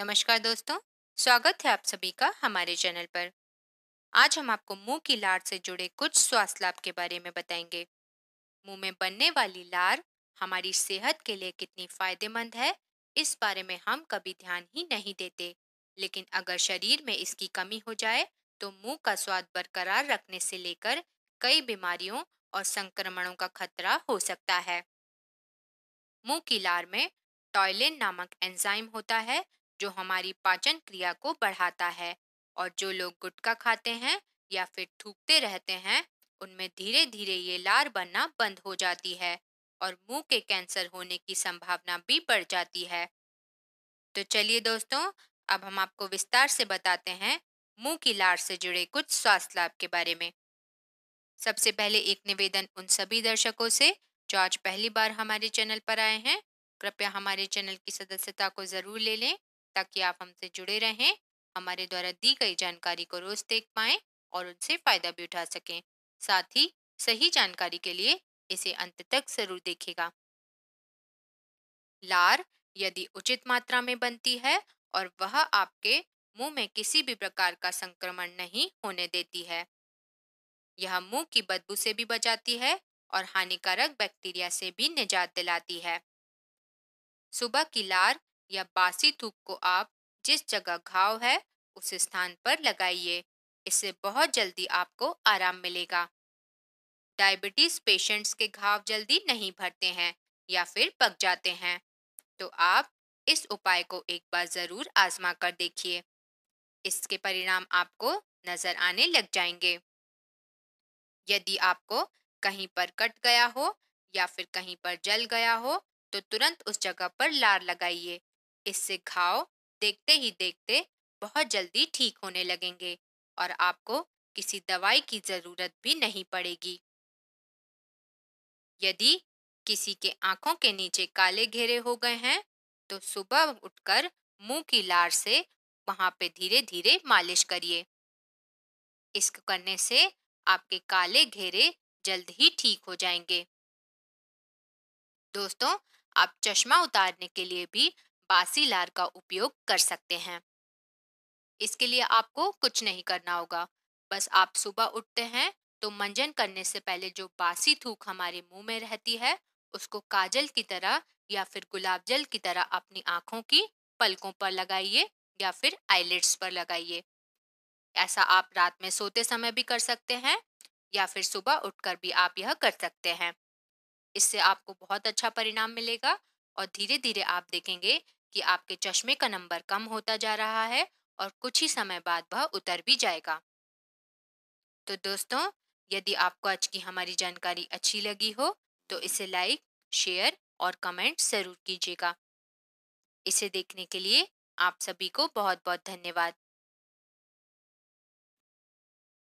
नमस्कार दोस्तों स्वागत है आप सभी का हमारे चैनल पर आज हम आपको मुंह की लार से जुड़े कुछ स्वास्थ्य लाभ के बारे में बताएंगे मुंह में बनने वाली लार हमारी सेहत के लिए कितनी फायदेमंद है इस बारे में हम कभी ध्यान ही नहीं देते लेकिन अगर शरीर में इसकी कमी हो जाए तो मुंह का स्वाद बरकरार रखने से लेकर कई बीमारियों और संक्रमणों का खतरा हो सकता है मुंह की लार में टॉयलिन नामक एंजाइम होता है जो हमारी पाचन क्रिया को बढ़ाता है और जो लोग गुटखा खाते हैं या फिर थूकते रहते हैं उनमें धीरे धीरे ये लार बनना बंद हो जाती है और मुंह के कैंसर होने की संभावना भी बढ़ जाती है तो चलिए दोस्तों अब हम आपको विस्तार से बताते हैं मुंह की लार से जुड़े कुछ स्वास्थ्य लाभ के बारे में सबसे पहले एक निवेदन उन सभी दर्शकों से जो आज पहली बार हमारे चैनल पर आए हैं कृपया हमारे चैनल की सदस्यता को ज़रूर ले लें ताकि आप हमसे जुड़े रहें हमारे द्वारा दी गई जानकारी को रोज देख पाएं और उनसे फायदा भी उठा सकें साथ ही सही जानकारी के लिए इसे अंत तक जरूर देखेगा लार यदि उचित मात्रा में बनती है और वह आपके मुंह में किसी भी प्रकार का संक्रमण नहीं होने देती है यह मुंह की बदबू से भी बचाती है और हानिकारक बैक्टीरिया से भी निजात दिलाती है सुबह की लार या बासी थूक को आप जिस जगह घाव है उस स्थान पर लगाइए इससे बहुत जल्दी आपको आराम मिलेगा डायबिटीज पेशेंट्स के घाव जल्दी नहीं भरते हैं या फिर पक जाते हैं तो आप इस उपाय को एक बार ज़रूर आजमा कर देखिए इसके परिणाम आपको नज़र आने लग जाएंगे यदि आपको कहीं पर कट गया हो या फिर कहीं पर जल गया हो तो तुरंत उस जगह पर लार लगाइए इससे घाव देखते ही देखते बहुत जल्दी ठीक होने लगेंगे और आपको किसी दवाई की ज़रूरत भी नहीं पड़ेगी यदि किसी के आंखों के नीचे काले घेरे हो गए हैं तो सुबह उठकर मुंह की लार से वहां पे धीरे धीरे मालिश करिए इसको करने से आपके काले घेरे जल्द ही ठीक हो जाएंगे दोस्तों आप चश्मा उतारने के लिए भी बासी लार का उपयोग कर सकते हैं इसके लिए आपको कुछ नहीं करना होगा बस आप सुबह उठते हैं तो मंजन करने से पहले जो बासी थूक हमारे मुंह में रहती है उसको काजल की तरह या फिर गुलाब जल की तरह अपनी आंखों की पलकों पर लगाइए या फिर आईलेट्स पर लगाइए ऐसा आप रात में सोते समय भी कर सकते हैं या फिर सुबह उठकर भी आप यह कर सकते हैं इससे आपको बहुत अच्छा परिणाम मिलेगा और धीरे धीरे आप देखेंगे कि आपके चश्मे का नंबर कम होता जा रहा है और कुछ ही समय बाद वह उतर भी जाएगा तो दोस्तों यदि आपको आज की हमारी जानकारी अच्छी लगी हो तो इसे लाइक शेयर और कमेंट ज़रूर कीजिएगा इसे देखने के लिए आप सभी को बहुत बहुत धन्यवाद